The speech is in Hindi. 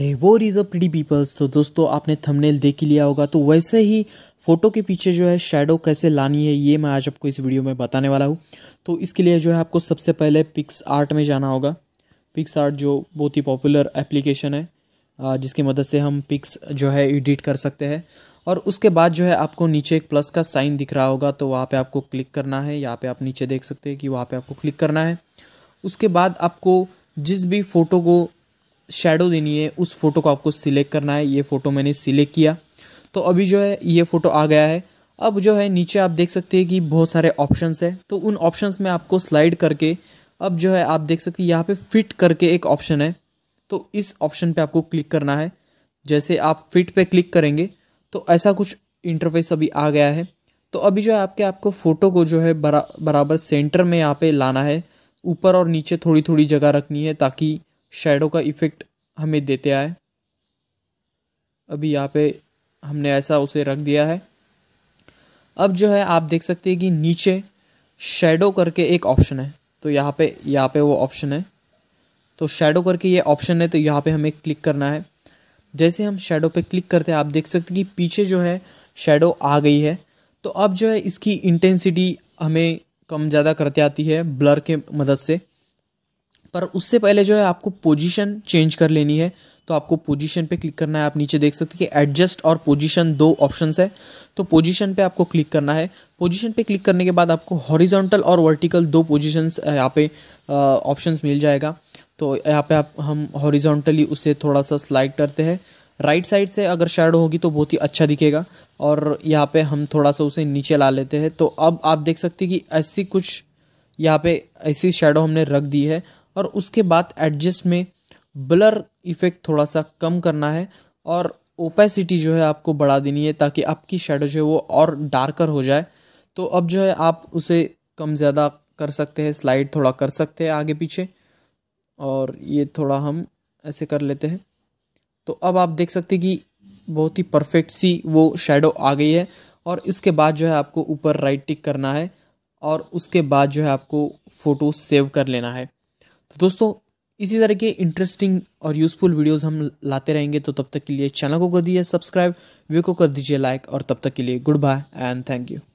है वो रीज़ अ प्रीडी पीपल्स तो दोस्तों आपने थंबनेल देख ही लिया होगा तो वैसे ही फ़ोटो के पीछे जो है शेडो कैसे लानी है ये मैं आज आपको इस वीडियो में बताने वाला हूँ तो इसके लिए जो है आपको सबसे पहले पिक्स आर्ट में जाना होगा पिक्स आर्ट जो बहुत ही पॉपुलर एप्लीकेशन है जिसकी मदद से हम पिक्स जो है एडिट कर सकते हैं और उसके बाद जो है आपको नीचे एक प्लस का साइन दिख रहा होगा तो वहाँ पर आपको क्लिक करना है यहाँ पर आप नीचे देख सकते हैं कि वहाँ पर आपको क्लिक करना है उसके बाद आपको जिस भी फ़ोटो को शेडो देनी है उस फ़ोटो को आपको सिलेक्ट करना है ये फ़ोटो मैंने सिलेक्ट किया तो अभी जो है ये फ़ोटो आ गया है अब जो है नीचे आप देख सकते हैं कि बहुत सारे ऑप्शंस है तो उन ऑप्शंस में आपको स्लाइड करके अब जो है आप देख सकते हैं यहाँ पे फिट करके एक ऑप्शन है तो इस ऑप्शन पे आपको क्लिक करना है जैसे आप फिट पे क्लिक करेंगे तो ऐसा कुछ इंटरफेस अभी आ गया है तो अभी जो है आपके आपको फ़ोटो को जो है बरा, बराबर सेंटर में यहाँ पे लाना है ऊपर और नीचे थोड़ी थोड़ी जगह रखनी है ताकि शेडो का इफ़ेक्ट हमें देते आए अभी यहाँ पे हमने ऐसा उसे रख दिया है अब जो है आप देख सकते हैं कि नीचे शेडो करके एक ऑप्शन है तो यहाँ पे यहाँ पे वो ऑप्शन है तो शेडो करके ये ऑप्शन है तो यहाँ पे हमें क्लिक करना है जैसे हम शेडो पे क्लिक करते हैं आप देख सकते हैं कि पीछे जो है शेडो आ गई है तो अब जो है इसकी इंटेंसिटी हमें कम ज़्यादा करते आती है ब्लर के मदद से पर उससे पहले जो है आपको पोजीशन चेंज कर लेनी है तो आपको पोजीशन पे क्लिक करना है आप नीचे देख सकते हैं कि एडजस्ट और पोजीशन दो ऑप्शंस है तो पोजीशन पे आपको क्लिक करना है पोजीशन पे क्लिक करने के बाद आपको हॉरिजॉन्टल और वर्टिकल दो पोजीशंस यहाँ पे ऑप्शंस मिल जाएगा तो यहाँ पे आप हम हॉरिजॉन्टली उसे थोड़ा सा स्लाइड करते हैं राइट साइड से अगर शेडो होगी तो बहुत ही अच्छा दिखेगा और यहाँ पे हम थोड़ा सा उसे नीचे ला लेते हैं तो अब आप देख सकते कि ऐसी कुछ यहाँ पे ऐसी शेडो हमने रख दी है और उसके बाद एडजस्ट में ब्लर इफेक्ट थोड़ा सा कम करना है और ओपेसिटी जो है आपको बढ़ा देनी है ताकि आपकी शेडो जो है वो और डार्कर हो जाए तो अब जो है आप उसे कम ज़्यादा कर सकते हैं स्लाइड थोड़ा कर सकते हैं आगे पीछे और ये थोड़ा हम ऐसे कर लेते हैं तो अब आप देख सकते हैं कि बहुत ही परफेक्ट सी वो शेडो आ गई है और इसके बाद जो है आपको ऊपर राइट टिक करना है और उसके बाद जो है आपको फ़ोटो सेव कर लेना है तो दोस्तों इसी तरह के इंटरेस्टिंग और यूज़फुल वीडियोस हम लाते रहेंगे तो तब तक के लिए चैनल को कर दीजिए सब्सक्राइब वीडियो को कर दीजिए लाइक और तब तक के लिए good bye and thank you